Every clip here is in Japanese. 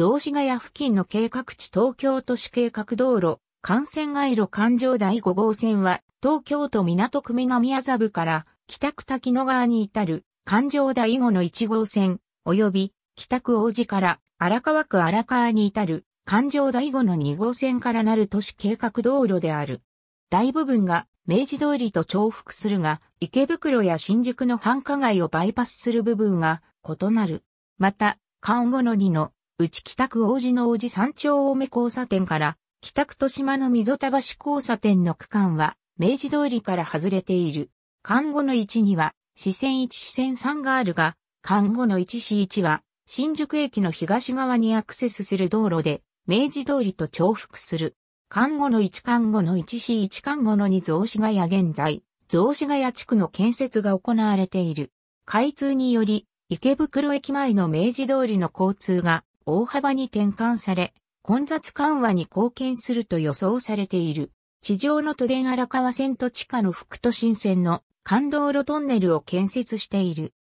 雑司ヶ谷付近の計画地東京都市計画道路、幹線街路環状第5号線は、東京都港区南麻布から北区滝野川に至る環状第5の1号線、及び北区王子から荒川区荒川に至る環状第5の2号線からなる都市計画道路である。大部分が明治通りと重複するが、池袋や新宿の繁華街をバイパスする部分が異なる。また、関後の2の内北区王子の王子山頂多め。交差点から、北区豊島の溝田橋交差点の区間は、明治通りから外れている。看護の1には、四線1四線3があるが、看護の1市1は、新宿駅の東側にアクセスする道路で、明治通りと重複する。看護の1看護の1市1看護の2雑司ヶ谷現在、雑司ヶ谷地区の建設が行われている。開通により、池袋駅前の明治通りの交通が大幅に転換され、混雑緩和に貢献すると予想されている。地上の都電荒川線と地下の副都心線の幹道路トンネルを建設している。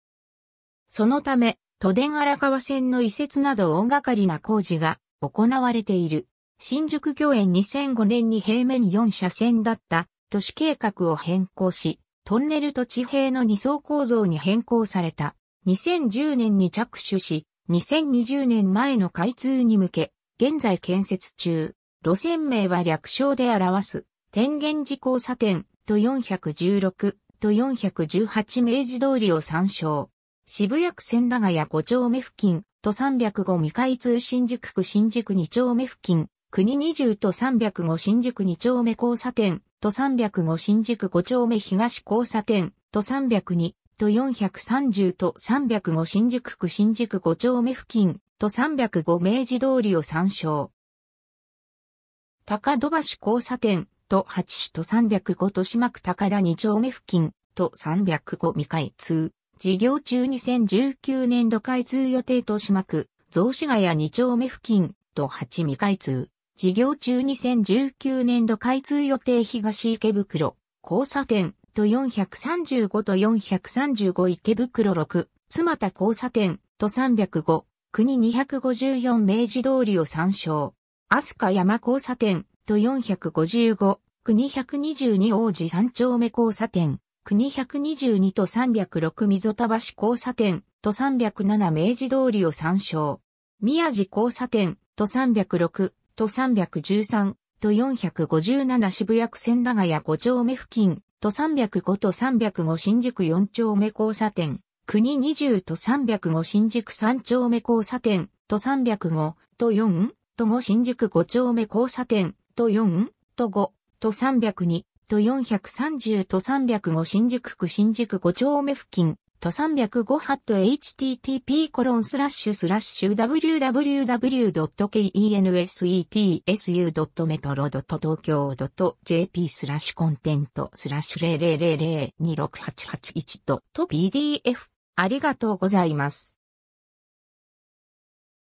そのため、都電荒川線の移設など大掛かりな工事が行われている。新宿御苑2005年に平面4車線だった都市計画を変更し、トンネルと地平の2層構造に変更された。2010年に着手し、2020年前の開通に向け、現在建設中、路線名は略称で表す、天元寺交差点と416と418明治通りを参照。渋谷区千駄ヶ谷5丁目付近と305未開通新宿区新宿2丁目付近、国20と305新宿2丁目交差点と305新宿5丁目東交差点と302と430と305新宿区新宿5丁目付近と305明治通りを参照。高戸橋交差点と8市と305豊島区高田2丁目付近と305未開通。事業中2019年度開通予定豊島区、雑司ヶ谷2丁目付近と8未開通。事業中2019年度開通予定東池袋、交差点と435と435池袋6、妻田交差点と305、国254明治通りを参照。飛鳥山交差点と455、国122王子三丁目交差点、国122と306溝田橋交差点と307明治通りを参照。宮地交差点と306と313と457渋谷区千駄ヶ谷5丁目付近都305と305新宿4丁目交差点、国20都305新宿3丁目交差点、都305と4都5新宿5丁目交差点、都4都5都302都430都305新宿区新宿5丁目付近と305ハット http コロンスラッシュスラッシュ www.kensetsu.metro.tokyo.jp スラッシュコンテントスラッシュ0 0 0 0 2 6 8 8 1と PDF ありがとうございます。